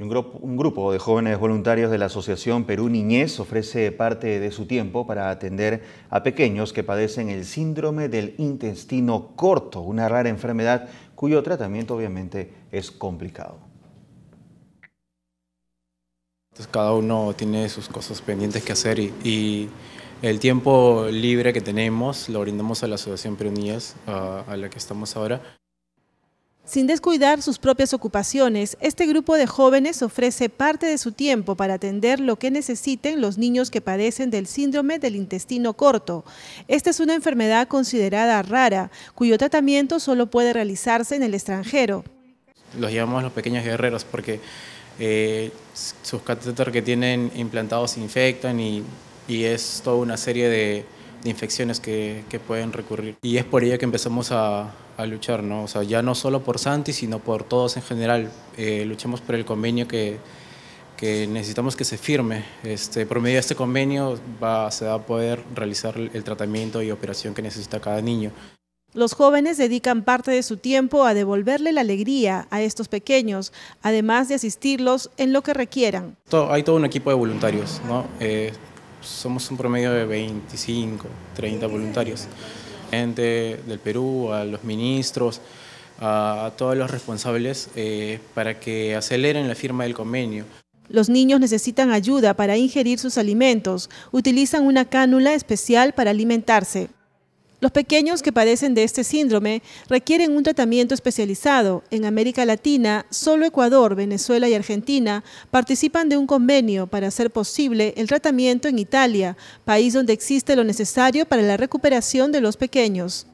Un grupo, de jóvenes voluntarios de la Asociación Perú Niñez ofrece parte de su tiempo para atender a pequeños que padecen el síndrome del intestino corto, una rara enfermedad cuyo tratamiento obviamente es complicado. cada uno tiene sus cosas pendientes que hacer y, el tiempo libre que tenemos lo brindamos a la Asociación Perú Niñez, a la que estamos ahora. Sin descuidar sus propias ocupaciones, este grupo de jóvenes ofrece parte de su tiempo para atender lo que necesiten los niños que padecen del síndrome del intestino corto. Esta es una enfermedad considerada rara, cuyo tratamiento solo puede realizarse en el extranjero. Los llamamos los pequeños guerreros porque eh, sus catéteres que tienen implantados infectan y es toda una serie de de infecciones que, que, pueden recurrir. Y es por ello que empezamos a, a, luchar, ¿no? O sea, ya no solo por Santi, sino por todos en general. Eh, luchamos por el convenio que, que necesitamos que se firme. Este, por medio de este convenio va, se va a poder realizar el tratamiento y operación que necesita cada niño. Los jóvenes dedican parte de su tiempo a devolverle la alegría a estos pequeños, además de asistirlos en lo que requieran. Hay todo un equipo de voluntarios, ¿no? Eh, somos un promedio de 25, 30 voluntarios, gente del Perú, a los ministros, a, todos los responsables eh, para que aceleren la firma del convenio. Los niños necesitan ayuda para ingerir sus alimentos. Utilizan una cánula especial para alimentarse. Los pequeños que padecen de este síndrome requieren un tratamiento especializado. En América Latina, solo Ecuador, Venezuela y Argentina participan de un convenio para hacer posible el tratamiento en Italia, país donde existe lo necesario para la recuperación de los pequeños.